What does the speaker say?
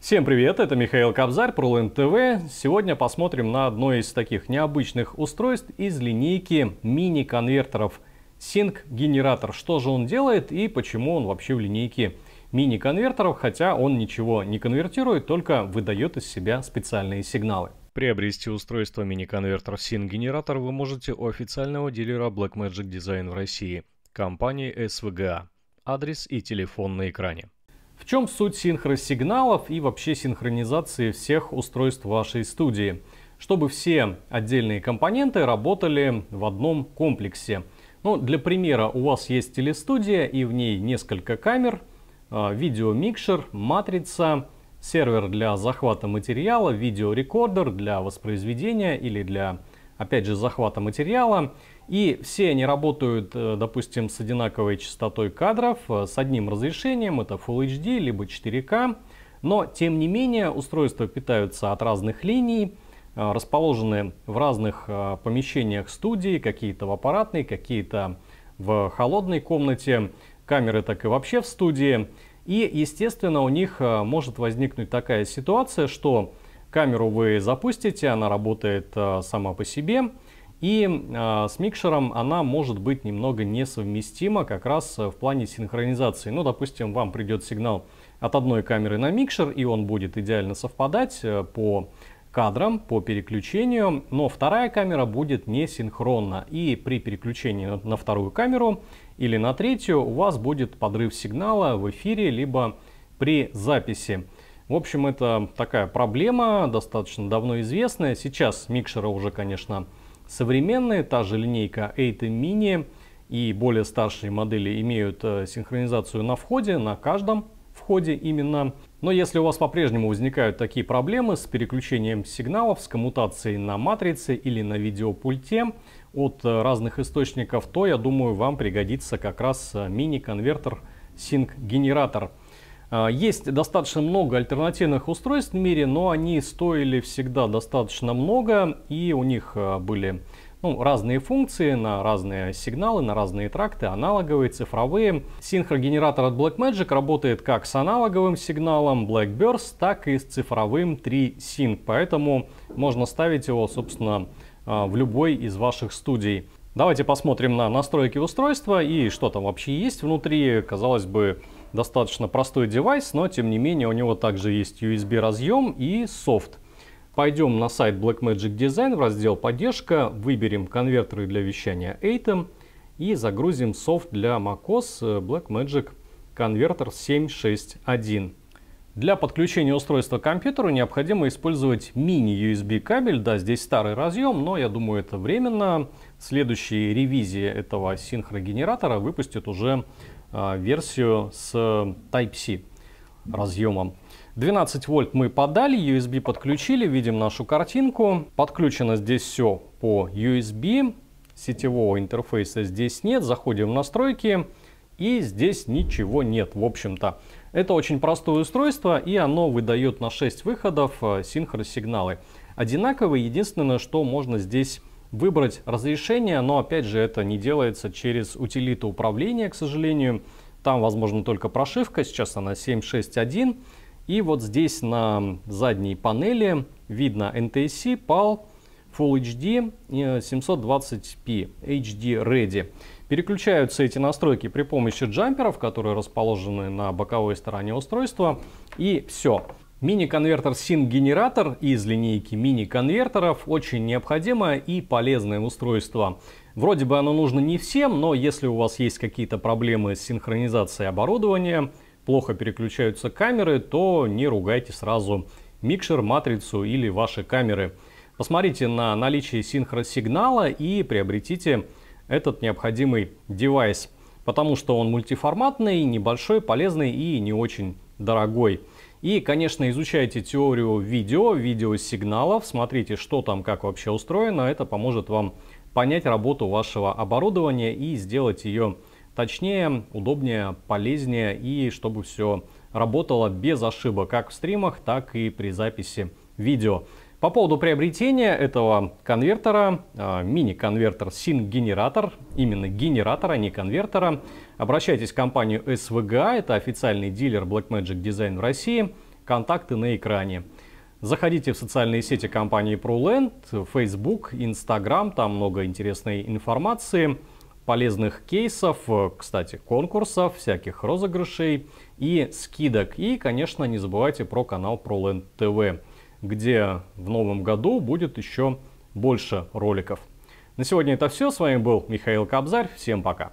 Всем привет, это Михаил Кобзарь, Пролэн ТВ. Сегодня посмотрим на одно из таких необычных устройств из линейки мини-конвертеров Sync генератор. Что же он делает и почему он вообще в линейке мини-конвертеров, хотя он ничего не конвертирует, только выдает из себя специальные сигналы. Приобрести устройство мини-конвертер Sync генератор вы можете у официального дилера Blackmagic Design в России, компании SVGA. А. Адрес и телефон на экране. В чем суть синхросигналов и вообще синхронизации всех устройств вашей студии? Чтобы все отдельные компоненты работали в одном комплексе. Ну, для примера, у вас есть телестудия и в ней несколько камер, а, видеомикшер, матрица, сервер для захвата материала, видеорекордер для воспроизведения или для опять же, захвата материала. И все они работают, э, допустим, с одинаковой частотой кадров, э, с одним разрешением, это Full HD, либо 4K. Но, тем не менее, устройства питаются от разных линий, э, расположены в разных помещениях студии, какие-то в аппаратной, какие-то в холодной комнате, камеры так и вообще в студии. И, естественно, у них может возникнуть такая ситуация, что Камеру вы запустите, она работает э, сама по себе. И э, с микшером она может быть немного несовместима как раз э, в плане синхронизации. Ну, допустим, вам придет сигнал от одной камеры на микшер, и он будет идеально совпадать э, по кадрам, по переключению, но вторая камера будет не синхронна. И при переключении на вторую камеру или на третью у вас будет подрыв сигнала в эфире, либо при записи. В общем, это такая проблема, достаточно давно известная. Сейчас микшеры уже, конечно, современные. Та же линейка ATEM Mini и более старшие модели имеют э, синхронизацию на входе, на каждом входе именно. Но если у вас по-прежнему возникают такие проблемы с переключением сигналов, с коммутацией на матрице или на видеопульте от э, разных источников, то я думаю вам пригодится как раз э, мини-конвертер Sync генератор а, есть достаточно много альтернативных устройств в мире, но они стоили всегда достаточно много, и у них а, были ну, разные функции на разные сигналы, на разные тракты, аналоговые, цифровые. Синхрогенератор от Blackmagic работает как с аналоговым сигналом Blackburst, так и с цифровым 3-Sync, поэтому можно ставить его, собственно, а, в любой из ваших студий. Давайте посмотрим на настройки устройства и что там вообще есть внутри. Казалось бы, достаточно простой девайс, но тем не менее у него также есть USB разъем и софт. Пойдем на сайт Blackmagic Design в раздел «Поддержка», выберем конвертеры для вещания ATEM и загрузим софт для macOS э, Blackmagic Converter 761. Для подключения устройства к компьютеру необходимо использовать мини-USB кабель. Да, здесь старый разъем, но я думаю, это временно. Следующие ревизии этого синхрогенератора выпустят уже а, версию с Type-C разъемом. 12 вольт мы подали, USB подключили, видим нашу картинку. Подключено здесь все по USB, сетевого интерфейса здесь нет. Заходим в настройки и здесь ничего нет, в общем-то. Это очень простое устройство и оно выдает на 6 выходов а, синхросигналы. Одинаковые, единственное, что можно здесь выбрать разрешение, но опять же это не делается через утилиту управления, к сожалению. Там возможно только прошивка, сейчас она 7.6.1. И вот здесь на задней панели видно NTSC, PAL, Full HD 720p HD Ready. Переключаются эти настройки при помощи джамперов, которые расположены на боковой стороне устройства. И все. Мини-конвертер SYN-генератор из линейки мини-конвертеров очень необходимое и полезное устройство. Вроде бы оно нужно не всем, но если у вас есть какие-то проблемы с синхронизацией оборудования, плохо переключаются камеры, то не ругайте сразу микшер, матрицу или ваши камеры. Посмотрите на наличие синхросигнала и приобретите этот необходимый девайс, потому что он мультиформатный, небольшой, полезный и не очень дорогой. И, конечно, изучайте теорию видео, видеосигналов, смотрите, что там, как вообще устроено. Это поможет вам понять работу вашего оборудования и сделать ее точнее, удобнее, полезнее и чтобы все работало без ошибок как в стримах, так и при записи видео. По поводу приобретения этого конвертера, а, мини-конвертер SYN-генератор, именно генератора, не конвертера, обращайтесь в компанию SVGA, это официальный дилер Blackmagic Design в России, контакты на экране. Заходите в социальные сети компании ProLand, Facebook, Instagram, там много интересной информации, полезных кейсов, кстати, конкурсов, всяких розыгрышей и скидок. И, конечно, не забывайте про канал ProLand TV где в новом году будет еще больше роликов. На сегодня это все. С вами был Михаил Кобзарь. Всем пока.